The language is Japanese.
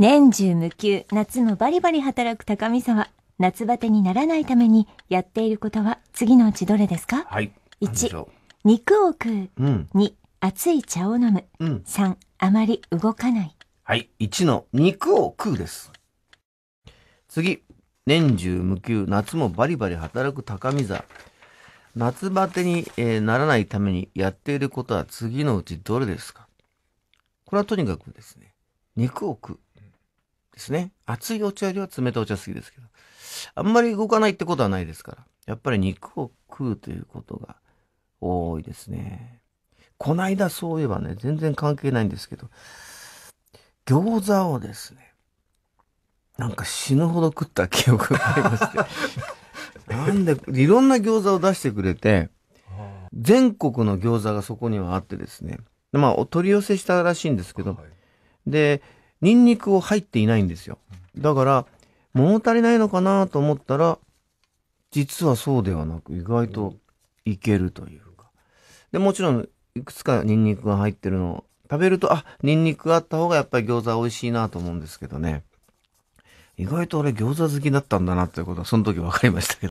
年中無休、夏もバリバリ働く高見沢。夏バテにならないためにやっていることは次のうちどれですかはい。1、肉を食う。うん、2、熱い茶を飲む。うん、3、あまり動かない。はい。1の肉を食うです。次。年中無休、夏もバリバリ働く高見沢。夏バテに、えー、ならないためにやっていることは次のうちどれですかこれはとにかくですね、肉を食う。ですね。熱いお茶よりは冷たいお茶好きですけど。あんまり動かないってことはないですから。やっぱり肉を食うということが多いですね。こないだそういえばね、全然関係ないんですけど、餃子をですね、なんか死ぬほど食った記憶がありまして。なんで、いろんな餃子を出してくれて、全国の餃子がそこにはあってですね、まあ、お取り寄せしたらしいんですけど、はい、で、ニンニクを入っていないんですよ。だから、物足りないのかなと思ったら、実はそうではなく、意外といけるというか。で、もちろん、いくつかニンニクが入ってるのを食べると、あ、ニンニクがあった方がやっぱり餃子美味しいなと思うんですけどね。意外と俺餃子好きだったんだなということは、その時分かりましたけど。